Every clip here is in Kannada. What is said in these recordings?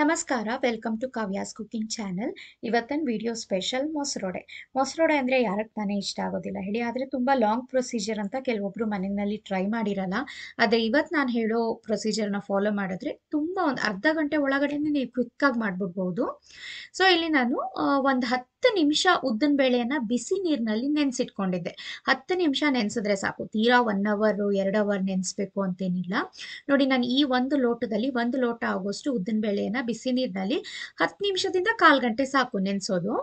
ನಮಸ್ಕಾರ welcome to Kavya's cooking channel ಇವತ್ತಿನ ವಿಡಿಯೋ ಸ್ಪೆಷಲ್ ಮೊಸರೋಡೆ ಮೊಸರೋಡೆ ಅಂದರೆ ಯಾರಕ್ಕೆ ತಾನೇ ಇಷ್ಟ ಆಗೋದಿಲ್ಲ ಹೇಳಿ ಆದರೆ ತುಂಬ ಲಾಂಗ್ ಪ್ರೊಸೀಜರ್ ಅಂತ ಕೆಲವೊಬ್ರು ಮನೆಯಲ್ಲಿ ಟ್ರೈ ಮಾಡಿರಲ್ಲ ಆದರೆ ಇವತ್ತು ನಾನು ಹೇಳೋ ಪ್ರೊಸೀಜರ್ನ ಫಾಲೋ ಮಾಡಿದ್ರೆ ತುಂಬ ಒಂದು ಅರ್ಧ ಗಂಟೆ ಒಳಗಡೆ ನೀವು ಕ್ವಿಕ್ಕಾಗಿ ಮಾಡಿಬಿಡ್ಬೋದು ಸೊ ಇಲ್ಲಿ ನಾನು ಒಂದು ಹತ್ತು ಹತ್ತು ನಿಮಿಷ ಉದ್ದಿನ ಬೇಳೆಯನ್ನ ಬಿಸಿ ನೀರಿನಲ್ಲಿ ನೆನ್ಸಿಟ್ಕೊಂಡಿದ್ದೆ ಹತ್ತು ನಿಮಿಷ ನೆನೆಸಿದ್ರೆ ಸಾಕು ತೀರಾ ಒನ್ ಅವರ್ ಎರಡು ಅವರ್ ನೆನೆಸ್ಬೇಕು ಅಂತೇನಿಲ್ಲ ನೋಡಿ ನಾನು ಈ ಒಂದು ಲೋಟದಲ್ಲಿ ಒಂದು ಲೋಟ ಆಗೋಷ್ಟು ಉದ್ದಿನ ಬೇಳೆಯನ್ನ ಬಿಸಿ ನೀರಿನಲ್ಲಿ ಹತ್ತು ನಿಮಿಷದಿಂದ ಕಾಲ್ ಗಂಟೆ ಸಾಕು ನೆನೆಸೋದು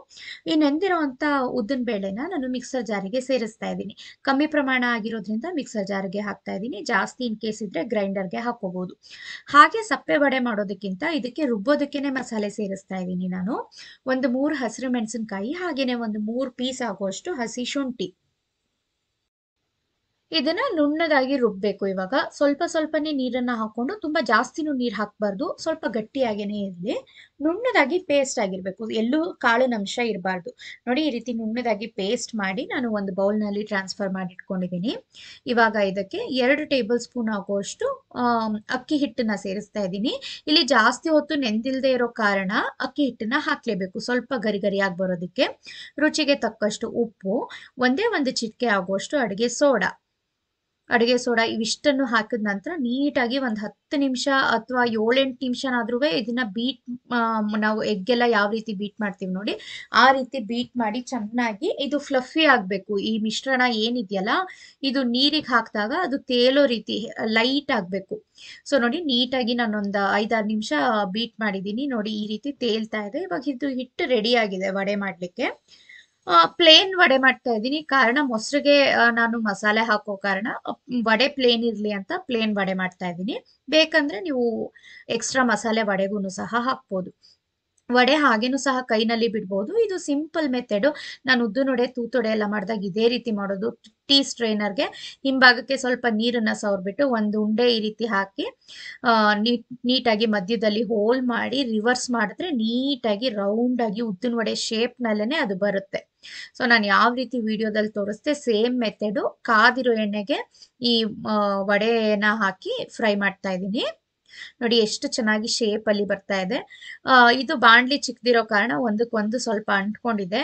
ಈ ನೆಂದಿರೋವಂಥ ಉದ್ದಿನ ಬೇಳೆನ ನಾನು ಮಿಕ್ಸರ್ ಜಾರಿಗೆ ಸೇರಿಸ್ತಾ ಇದ್ದೀನಿ ಕಮ್ಮಿ ಪ್ರಮಾಣ ಆಗಿರೋದ್ರಿಂದ ಮಿಕ್ಸರ್ ಜಾರಿಗೆ ಹಾಕ್ತಾ ಇದ್ದೀನಿ ಜಾಸ್ತಿ ಇನ್ ಕೇಸ್ ಇದ್ರೆ ಗ್ರೈಂಡರ್ ಗೆ ಹಾಕೋಬಹುದು ಹಾಗೆ ಸಪ್ಪೆ ವಡೆ ಮಾಡೋದಕ್ಕಿಂತ ಇದಕ್ಕೆ ರುಬ್ಬೋದಕ್ಕೇನೆ ಮಸಾಲೆ ಸೇರಿಸ್ತಾ ಇದ್ದೀನಿ ನಾನು ಒಂದು ಮೂರು ಹಸಿರು ಮೆಣಸಿನ ಮೆಣಸಿನಕಾಯಿ ಹಾಗೇನೆ ಒಂದು ಮೂರು ಪೀಸ್ ಆಗುವಷ್ಟು ಹಸಿ ಶುಂಠಿ ಇದನ್ನ ನುಣ್ಣಗಾಗಿ ರುಬ್ಬಬೇಕು ಇವಾಗ ಸ್ವಲ್ಪ ಸ್ವಲ್ಪನೇ ನೀರನ್ನ ಹಾಕೊಂಡು ತುಂಬಾ ಜಾಸ್ತಿನೂ ನೀರು ಹಾಕಬಾರ್ದು ಸ್ವಲ್ಪ ಗಟ್ಟಿಯಾಗೇನೆ ಇರಲಿ ನುಣ್ಣದಾಗಿ ಪೇಸ್ಟ್ ಆಗಿರ್ಬೇಕು ಎಲ್ಲೂ ಕಾಳಿನ ಅಂಶ ಇರಬಾರ್ದು ನೋಡಿ ಈ ರೀತಿ ನುಣ್ಣದಾಗಿ ಪೇಸ್ಟ್ ಮಾಡಿ ನಾನು ಒಂದು ಬೌಲ್ ನಲ್ಲಿ ಟ್ರಾನ್ಸ್ಫರ್ ಮಾಡಿ ಇಟ್ಕೊಂಡಿದ್ದೀನಿ ಇವಾಗ ಇದಕ್ಕೆ ಎರಡು ಟೇಬಲ್ ಸ್ಪೂನ್ ಆಗುವಷ್ಟು ಅಕ್ಕಿ ಹಿಟ್ಟನ್ನ ಸೇರಿಸ್ತಾ ಇದ್ದೀನಿ ಇಲ್ಲಿ ಜಾಸ್ತಿ ಹೊತ್ತು ನೆಂದಿಲ್ಲದೆ ಇರೋ ಕಾರಣ ಅಕ್ಕಿ ಹಿಟ್ಟನ್ನ ಹಾಕ್ಲೇಬೇಕು ಸ್ವಲ್ಪ ಗರಿ ಗರಿಯಾಗಿ ಬರೋದಕ್ಕೆ ರುಚಿಗೆ ತಕ್ಕಷ್ಟು ಉಪ್ಪು ಒಂದೇ ಒಂದು ಚಿಟಿಕೆ ಆಗುವಷ್ಟು ಅಡುಗೆ ಸೋಡಾ ಅಡುಗೆ ಸೋಡಾ ಇವಿಷ್ಟನ್ನು ಹಾಕಿದ ನಂತರ ನೀಟಾಗಿ ಒಂದು ಹತ್ತು ನಿಮಿಷ ಅಥವಾ ಏಳೆಂಟು ನಿಮಿಷನಾದ್ರೂ ಇದನ್ನ ಬೀಟ್ ನಾವು ಎಗ್ಗೆಲ್ಲ ಯಾವ ರೀತಿ ಬೀಟ್ ಮಾಡ್ತೀವಿ ನೋಡಿ ಆ ರೀತಿ ಬೀಟ್ ಮಾಡಿ ಚೆನ್ನಾಗಿ ಇದು ಫ್ಲಫಿ ಆಗಬೇಕು ಈ ಮಿಶ್ರಣ ಏನಿದೆಯಲ್ಲ ಇದು ನೀರಿಗೆ ಹಾಕಿದಾಗ ಅದು ತೇಲೋ ರೀತಿ ಲೈಟ್ ಆಗಬೇಕು ಸೊ ನೋಡಿ ನೀಟಾಗಿ ನಾನೊಂದು ಐದಾರು ನಿಮಿಷ ಬೀಟ್ ಮಾಡಿದೀನಿ ನೋಡಿ ಈ ರೀತಿ ತೇಲ್ತಾ ಇದೆ ಇವಾಗ ಇದು ಹಿಟ್ಟು ರೆಡಿ ಆಗಿದೆ ವಡೆ ಮಾಡ್ಲಿಕ್ಕೆ ಪ್ಲೇನ್ ವಡೆ ಮಾಡ್ತಾ ಇದ್ದೀನಿ ಕಾರಣ ಮೊಸರಿಗೆ ನಾನು ಮಸಾಲೆ ಹಾಕೋ ಕಾರಣ ವಡೆ ಪ್ಲೇನ್ ಇರ್ಲಿ ಅಂತ ಪ್ಲೇನ್ ವಡೆ ಮಾಡ್ತಾ ಇದ್ದೀನಿ ಬೇಕಂದ್ರೆ ನೀವು ಎಕ್ಸ್ಟ್ರಾ ಮಸಾಲೆ ವಡೆಗೂ ಸಹ ಹಾಕ್ಬೋದು ವಡೆ ಹಾಗೇನೂ ಸಹ ಕೈನಲ್ಲಿ ಬಿಡ್ಬೋದು ಇದು ಸಿಂಪಲ್ ಮೆಥಡು ನಾನು ಉದ್ದಿನೊಡೆ ತೂತೊಡೆ ಎಲ್ಲ ಮಾಡಿದಾಗ ಇದೇ ರೀತಿ ಮಾಡೋದು ಟೀ ಸ್ಟ್ರೈನರ್ಗೆ ಹಿಂಭಾಗಕ್ಕೆ ಸ್ವಲ್ಪ ನೀರನ್ನು ಸವರ್ಬಿಟ್ಟು ಒಂದು ಉಂಡೆ ಈ ರೀತಿ ಹಾಕಿ ನೀಟಾಗಿ ಮಧ್ಯದಲ್ಲಿ ಹೋಲ್ ಮಾಡಿ ರಿವರ್ಸ್ ಮಾಡಿದ್ರೆ ನೀಟಾಗಿ ರೌಂಡಾಗಿ ಉದ್ದಿನ ವಡೆ ಶೇಪ್ನಲ್ಲೇ ಅದು ಬರುತ್ತೆ ಸೊ ನಾನು ಯಾವ ರೀತಿ ವಿಡಿಯೋದಲ್ಲಿ ತೋರಿಸ್ದೆ ಸೇಮ್ ಮೆಥಡು ಕಾದಿರೋ ಎಣ್ಣೆಗೆ ಈ ವಡೆನ ಹಾಕಿ ಫ್ರೈ ಮಾಡ್ತಾ ಇದ್ದೀನಿ ನೋಡಿ ಎಷ್ಟು ಚೆನ್ನಾಗಿ ಶೇಪ್ ಅಲ್ಲಿ ಬರ್ತಾ ಇದೆ ಇದು ಬಾಂಡ್ಲಿ ಚಿಕ್ಕದಿರೋ ಕಾರಣ ಒಂದಕ್ಕೊಂದು ಸ್ವಲ್ಪ ಅಂಟ್ಕೊಂಡಿದೆ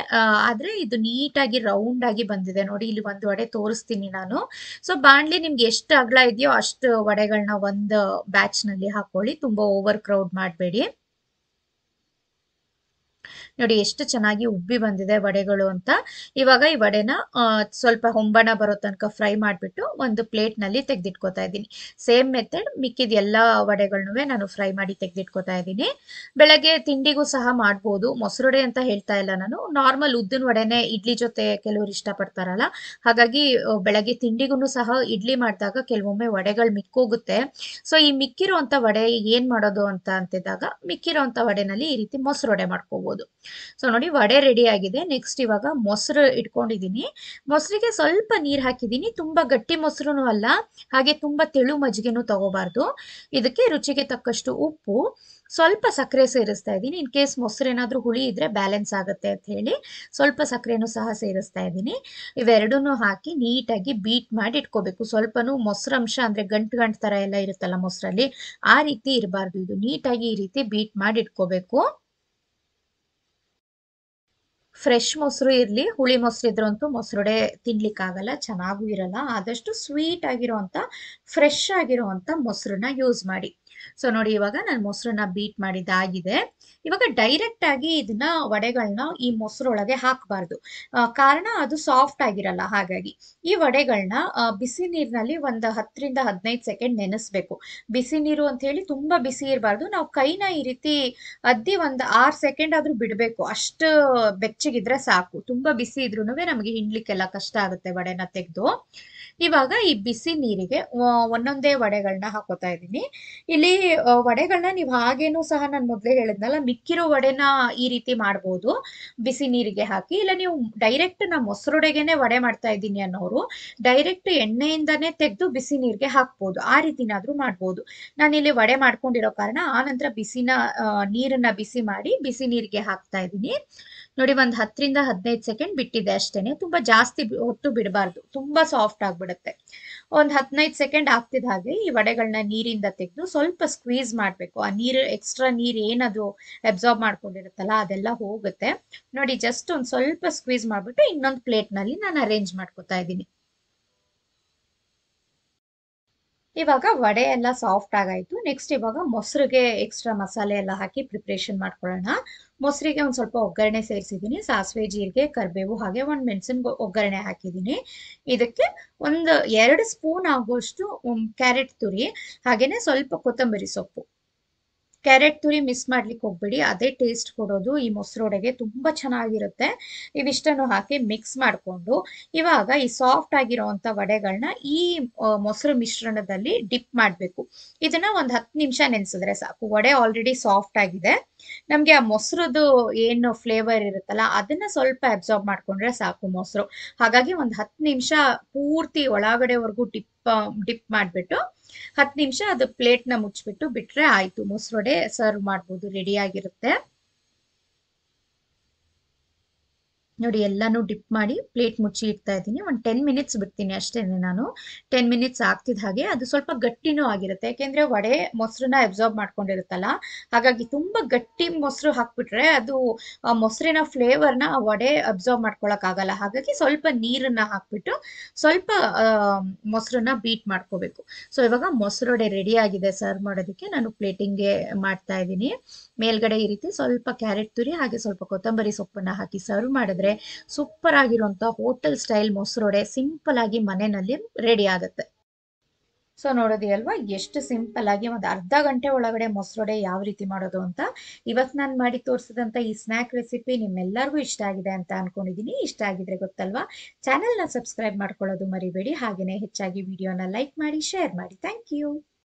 ಆದ್ರೆ ಇದು ನೀಟಾಗಿ ರೌಂಡ್ ಆಗಿ ಬಂದಿದೆ ನೋಡಿ ಇಲ್ಲಿ ಒಂದು ವಡೆ ತೋರಿಸ್ತೀನಿ ನಾನು ಸೊ ಬಾಂಡ್ಲಿ ನಿಮ್ಗೆ ಎಷ್ಟು ಅಗಲ ಇದೆಯೋ ಅಷ್ಟು ವಡೆಗಳನ್ನ ಒಂದು ಬ್ಯಾಚ್ ನಲ್ಲಿ ಹಾಕೊಳ್ಳಿ ತುಂಬಾ ಓವರ್ ಕ್ರೌಡ್ ಮಾಡಬೇಡಿ ನೋಡಿ ಎಷ್ಟು ಚೆನ್ನಾಗಿ ಉಬ್ಬಿ ಬಂದಿದೆ ವಡೆಗಳು ಅಂತ ಇವಾಗ ಈ ವಡೆನ ಸ್ವಲ್ಪ ಹೊಂಬಣ ಬರೋ ತನಕ ಫ್ರೈ ಮಾಡಿಬಿಟ್ಟು ಒಂದು ಪ್ಲೇಟ್ನಲ್ಲಿ ತೆಗೆದಿಟ್ಕೋತಾ ಇದ್ದೀನಿ ಸೇಮ್ ಮೆಥಡ್ ಮಿಕ್ಕಿದ ಎಲ್ಲ ವಡೆಗಳನ್ನೂ ನಾನು ಫ್ರೈ ಮಾಡಿ ತೆಗೆದಿಟ್ಕೋತಾ ಇದ್ದೀನಿ ಬೆಳಗ್ಗೆ ತಿಂಡಿಗೂ ಸಹ ಮಾಡ್ಬೋದು ಮೊಸರುಡೆ ಅಂತ ಹೇಳ್ತಾ ಇಲ್ಲ ನಾನು ನಾರ್ಮಲ್ ಉದ್ದಿನ ವಡೆನೇ ಇಡ್ಲಿ ಜೊತೆ ಕೆಲವರು ಇಷ್ಟಪಡ್ತಾರಲ್ಲ ಹಾಗಾಗಿ ಬೆಳಗ್ಗೆ ತಿಂಡಿಗೂ ಸಹ ಇಡ್ಲಿ ಮಾಡಿದಾಗ ಕೆಲವೊಮ್ಮೆ ವಡೆಗಳು ಮಿಕ್ಕೋಗುತ್ತೆ ಸೊ ಈ ಮಿಕ್ಕಿರೋಂತ ವಡೆ ಏನು ಮಾಡೋದು ಅಂತ ಅಂತಿದ್ದಾಗ ಮಿಕ್ಕಿರೋಂಥ ವಡೆನಲ್ಲಿ ಈ ರೀತಿ ಮೊಸರುಡೆ ಮಾಡ್ಕೋಬೋದು ಮಾಡ್ಕೋಬಹುದು ಸೊ ನೋಡಿ ವಡೆ ರೆಡಿ ಆಗಿದೆ ನೆಕ್ಸ್ಟ್ ಇವಾಗ ಮೊಸರು ಇಟ್ಕೊಂಡಿದ್ದೀನಿ ಮೊಸರಿಗೆ ಸ್ವಲ್ಪ ನೀರ್ ಹಾಕಿದೀನಿ ತುಂಬಾ ಗಟ್ಟಿ ಮೊಸರು ಅಲ್ಲ ಹಾಗೆ ತುಂಬಾ ತೆಳು ಮಜ್ಜಿಗೆನೂ ತಗೋಬಾರ್ದು ಇದಕ್ಕೆ ರುಚಿಗೆ ತಕ್ಕಷ್ಟು ಉಪ್ಪು ಸ್ವಲ್ಪ ಸಕ್ಕರೆ ಸೇರಿಸ್ತಾ ಇದ್ದೀನಿ ಇನ್ ಕೇಸ್ ಮೊಸರು ಏನಾದರೂ ಹುಳಿ ಇದ್ರೆ ಬ್ಯಾಲೆನ್ಸ್ ಆಗುತ್ತೆ ಅಂತ ಹೇಳಿ ಸ್ವಲ್ಪ ಸಕ್ಕರೆನು ಸಹ ಸೇರಿಸ್ತಾ ಇದ್ದೀನಿ ಇವೆರಡೂ ಹಾಕಿ ನೀಟಾಗಿ ಬೀಟ್ ಮಾಡಿ ಇಟ್ಕೋಬೇಕು ಸ್ವಲ್ಪನೂ ಮೊಸರಂಶ ಅಂದ್ರೆ ಗಂಟು ಗಂಟು ತರ ಎಲ್ಲ ಇರುತ್ತಲ್ಲ ಮೊಸರಲ್ಲಿ ಆ ರೀತಿ ಇರಬಾರ್ದು ಇದು ನೀಟಾಗಿ ಈ ರೀತಿ ಬೀಟ್ ಮಾಡಿ ಇಟ್ಕೋಬೇಕು ಫ್ರೆಶ್ ಮೊಸರು ಇರಲಿ ಹುಳಿ ಮೊಸರು ಇದ್ರಂತೂ ಮೊಸರುಡೆ ತಿನ್ಲಿಕ್ಕಾಗಲ್ಲ ಚೆನ್ನಾಗೂ ಇರಲ್ಲ ಆದಷ್ಟು ಸ್ವೀಟ್ ಆಗಿರೋವಂಥ ಫ್ರೆಶ್ ಅಂತ ಮೊಸರನ್ನ ಯೂಸ್ ಮಾಡಿ ಸೊ ನೋಡಿ ಇವಾಗ ನಾನು ಮೊಸರನ್ನ ಬೀಟ್ ಮಾಡಿದಾಗಿದೆ ಇವಾಗ ಡೈರೆಕ್ಟ್ ಆಗಿ ಇದನ್ನ ವಡೆಗಳನ್ನ ಈ ಮೊಸರೊಳಗೆ ಹಾಕಬಾರ್ದು ಕಾರಣ ಅದು ಸಾಫ್ಟ್ ಆಗಿರಲ್ಲ ಹಾಗಾಗಿ ಈ ವಡೆಗಳನ್ನ ಬಿಸಿ ನೀರಿನಲ್ಲಿ ಒಂದು ಹತ್ತರಿಂದ ಹದಿನೈದು ಸೆಕೆಂಡ್ ನೆನೆಸ್ಬೇಕು ಬಿಸಿ ನೀರು ಅಂತ ಹೇಳಿ ತುಂಬಾ ಬಿಸಿ ಇರಬಾರ್ದು ನಾವು ಕೈನ ಈ ರೀತಿ ಅದ್ದಿ ಒಂದು ಆರು ಸೆಕೆಂಡ್ ಆದ್ರೂ ಬಿಡಬೇಕು ಅಷ್ಟು ಬೆಚ್ಚಗಿದ್ರೆ ಸಾಕು ತುಂಬಾ ಬಿಸಿ ಇದ್ರೂ ನಮಗೆ ಹಿಂಡ್ಲಿಕ್ಕೆಲ್ಲ ಕಷ್ಟ ಆಗುತ್ತೆ ವಡೆನ ತೆಗೆದು ಇವಾಗ ಈ ಬಿಸಿ ನೀರಿಗೆ ಒಂದೊಂದೇ ವಡೆಗಳನ್ನ ಹಾಕೋತಾ ಇದ್ದೀನಿ ಇಲ್ಲಿ ಇಲ್ಲಿ ವಡೆಗಳನ್ನ ನೀವು ಹಾಗೇನು ಸಹ ನಾನು ಮೊದಲೇ ಹೇಳಿದ್ನಲ್ಲ ಮಿಕ್ಕಿರೋ ವಡೆನ ಈ ರೀತಿ ಮಾಡ್ಬೋದು ಬಿಸಿ ನೀರಿಗೆ ಹಾಕಿ ಇಲ್ಲ ನೀವು ಡೈರೆಕ್ಟ್ ನಾ ಮೊಸರೊಡೆಗೆನೆ ವಡೆ ಮಾಡ್ತಾ ಇದ್ದೀನಿ ಅನ್ನೋರು ಡೈರೆಕ್ಟ್ ಎಣ್ಣೆಯಿಂದನೇ ತೆಗೆದು ಬಿಸಿ ನೀರಿಗೆ ಹಾಕ್ಬೋದು ಆ ರೀತಿನಾದ್ರೂ ಮಾಡ್ಬೋದು ಇಲ್ಲಿ ವಡೆ ಮಾಡ್ಕೊಂಡಿರೋ ಕಾರಣ ಆ ನಂತರ ಬಿಸಿನ ನೀರನ್ನ ಬಿಸಿ ಮಾಡಿ ಬಿಸಿ ನೀರಿಗೆ ಹಾಕ್ತಾ ಇದ್ದೀನಿ ನೋಡಿ ಒಂದು ಹತ್ತರಿಂದ ಹದಿನೈದು ಸೆಕೆಂಡ್ ಬಿಟ್ಟಿದೆ ಅಷ್ಟೇನೆ ತುಂಬಾ ಜಾಸ್ತಿ ಹೊತ್ತು ಬಿಡಬಾರ್ದು ತುಂಬಾ ಸಾಫ್ಟ್ ಆಗ್ಬಿಡುತ್ತೆ ಒಂದ್ ಹದಿನೈದು ಸೆಕೆಂಡ್ ಆಗ್ತಿದ ಹಾಗೆ ಈ ವಡೆಗಳನ್ನ ನೀರಿಂದ ತೆಗೆದು ಸ್ವಲ್ಪ ಸ್ಕ್ವೀಸ್ ಮಾಡಬೇಕು ಆ ನೀರು ಎಕ್ಸ್ಟ್ರಾ ನೀರು ಏನದು ಅಬ್ಸಾರ್ಬ್ ಮಾಡ್ಕೊಂಡಿರುತ್ತಲ್ಲ ಅದೆಲ್ಲ ಹೋಗುತ್ತೆ ನೋಡಿ ಜಸ್ಟ್ ಒಂದು ಸ್ವಲ್ಪ ಸ್ಕ್ವೀಸ್ ಇನ್ನೊಂದ್ ಇನ್ನೊಂದು ನಲ್ಲಿ ನಾನು ಅರೇಂಜ್ ಮಾಡ್ಕೊತಾ ಇದ್ದೀನಿ ಇವಾಗ ವಡೆ ಎಲ್ಲ ಸಾಫ್ಟ್ ಆಗಾಯಿತು ನೆಕ್ಸ್ಟ್ ಇವಾಗ ಮೊಸರಿಗೆ ಎಕ್ಸ್ಟ್ರಾ ಮಸಾಲೆ ಎಲ್ಲ ಹಾಕಿ ಪ್ರಿಪ್ರೇಷನ್ ಮಾಡ್ಕೊಳ್ಳೋಣ ಮೊಸರಿಗೆ ಒಂದ್ ಸ್ವಲ್ಪ ಒಗ್ಗರಣೆ ಸೇರಿಸಿದೀನಿ ಸಾಸಿವೆ ಜೀರಿಗೆ ಕರಿಬೇವು ಹಾಗೆ ಒಂದ್ ಮೆಣಸಿನ ಒಗ್ಗರಣೆ ಹಾಕಿದ್ದೀನಿ ಇದಕ್ಕೆ ಒಂದು ಎರಡು ಸ್ಪೂನ್ ಆಗುವಷ್ಟು ಕ್ಯಾರೆಟ್ ತುರಿ ಹಾಗೇನೆ ಸ್ವಲ್ಪ ಕೊತ್ತಂಬರಿ ಸೊಪ್ಪು ಕ್ಯಾರೆಟ್ ತುರಿ ಮಿಸ್ ಮಾಡ್ಲಿಕ್ಕೆ ಹೋಗ್ಬೇಡಿ ಅದೇ ಟೇಸ್ಟ್ ಕೊಡೋದು ಈ ಮೊಸರೋಡೆಗೆ ತುಂಬ ಚೆನ್ನಾಗಿರುತ್ತೆ ಇವಿಷ್ಟನ್ನು ಹಾಕಿ ಮಿಕ್ಸ್ ಮಾಡಿಕೊಂಡು ಇವಾಗ ಈ ಸಾಫ್ಟ್ ಆಗಿರೋಂಥ ವಡೆಗಳನ್ನ ಈ ಮೊಸರು ಮಿಶ್ರಣದಲ್ಲಿ ಡಿಪ್ ಮಾಡಬೇಕು ಇದನ್ನ ಒಂದು ಹತ್ತು ನಿಮಿಷ ನೆನೆಸಿದ್ರೆ ಸಾಕು ವಡೆ ಆಲ್ರೆಡಿ ಸಾಫ್ಟ್ ಆಗಿದೆ ನಮಗೆ ಆ ಮೊಸರುದು ಏನು ಫ್ಲೇವರ್ ಇರುತ್ತಲ್ಲ ಅದನ್ನ ಸ್ವಲ್ಪ ಅಬ್ಸಾರ್ಬ್ ಮಾಡ್ಕೊಂಡ್ರೆ ಸಾಕು ಮೊಸರು ಹಾಗಾಗಿ ಒಂದು ಹತ್ತು ನಿಮಿಷ ಪೂರ್ತಿ ಒಳಗಡೆವರೆಗೂ ಡಿಪ್ ಡಿಪ್ ಮಾಡಿಬಿಟ್ಟು ಹತ್ತು ನಿಮಿಷ ಅದು ಪ್ಲೇಟ್ನ ಮುಚ್ಚಿಬಿಟ್ಟು ಬಿಟ್ರೆ ಆಯ್ತು ಮೊಸರೊಡೆ ಸರ್ವ್ ಮಾಡ್ಬೋದು ಆಗಿರುತ್ತೆ ನೋಡಿ ಎಲ್ಲಾನು ಡಿಪ್ ಮಾಡಿ ಪ್ಲೇಟ್ ಮುಚ್ಚಿ ಇಡ್ತಾ ಇದ್ದೀನಿ ಒಂದು ಟೆನ್ ಮಿನಿಟ್ಸ್ ಬಿಡ್ತೀನಿ ಅಷ್ಟೇನೆ ನಾನು ಟೆನ್ ಮಿನಿಟ್ಸ್ ಆಗ್ತಿದ್ದ ಹಾಗೆ ಅದು ಸ್ವಲ್ಪ ಗಟ್ಟಿನೂ ಆಗಿರುತ್ತೆ ಯಾಕೆಂದ್ರೆ ವಡೆ ಮೊಸರನ್ನ ಅಬ್ಸಾರ್ಬ್ ಮಾಡ್ಕೊಂಡಿರುತ್ತಲ್ಲ ಹಾಗಾಗಿ ತುಂಬಾ ಗಟ್ಟಿ ಮೊಸರು ಹಾಕ್ಬಿಟ್ರೆ ಅದು ಮೊಸರಿನ ಫ್ಲೇವರ್ನ ವಡೆ ಅಬ್ಸಾರ್ಬ್ ಆಗಲ್ಲ ಹಾಗಾಗಿ ಸ್ವಲ್ಪ ನೀರನ್ನ ಹಾಕ್ಬಿಟ್ಟು ಸ್ವಲ್ಪ ಮೊಸರನ್ನ ಬೀಟ್ ಮಾಡ್ಕೋಬೇಕು ಸೊ ಇವಾಗ ಮೊಸರು ಒಡೆ ರೆಡಿ ಆಗಿದೆ ಸರ್ವ್ ಮಾಡೋದಕ್ಕೆ ನಾನು ಗೆ ಮಾಡ್ತಾ ಇದ್ದೀನಿ ಮೇಲ್ಗಡೆ ಈ ರೀತಿ ಸ್ವಲ್ಪ ಕ್ಯಾರೆಟ್ ತುರಿ ಹಾಗೆ ಸ್ವಲ್ಪ ಕೊತ್ತಂಬರಿ ಸೊಪ್ಪನ್ನ ಹಾಕಿ ಸರ್ವ್ ಮಾಡಿದ್ರೆ ಸೂಪರ್ ಆಗಿರುವಂತ ಹೋಟೆಲ್ ಸ್ಟೈಲ್ ಮೊಸರೊಡೆ ಸಿಂಪಲ್ ಆಗಿ ಮನೆಯಲ್ಲಿ ರೆಡಿ ಆಗುತ್ತೆ ಸೊ ನೋಡೋದಿ ಅಲ್ವಾ ಎಷ್ಟು ಸಿಂಪಲ್ ಆಗಿ ಒಂದು ಅರ್ಧ ಗಂಟೆ ಒಳಗಡೆ ಮೊಸರೊಡೆ ಯಾವ ರೀತಿ ಮಾಡೋದು ಅಂತ ಇವತ್ ನಾನು ಮಾಡಿ ತೋರಿಸಿದಂತ ಈ ಸ್ನಾಕ್ ರೆಸಿಪಿ ನಿಮ್ಮೆಲ್ಲರಿಗೂ ಇಷ್ಟ ಆಗಿದೆ ಅಂತ ಅನ್ಕೊಂಡಿದೀನಿ ಇಷ್ಟ ಆಗಿದ್ರೆ ಗೊತ್ತಲ್ವಾ ಚಾನೆಲ್ನ ಸಬ್ಸ್ಕ್ರೈಬ್ ಮಾಡ್ಕೊಳ್ಳೋದು ಮರಿಬೇಡಿ ಹಾಗೆಯೇ ಹೆಚ್ಚಾಗಿ ವಿಡಿಯೋನ ಲೈಕ್ ಮಾಡಿ ಶೇರ್ ಮಾಡಿ ಥ್ಯಾಂಕ್ ಯು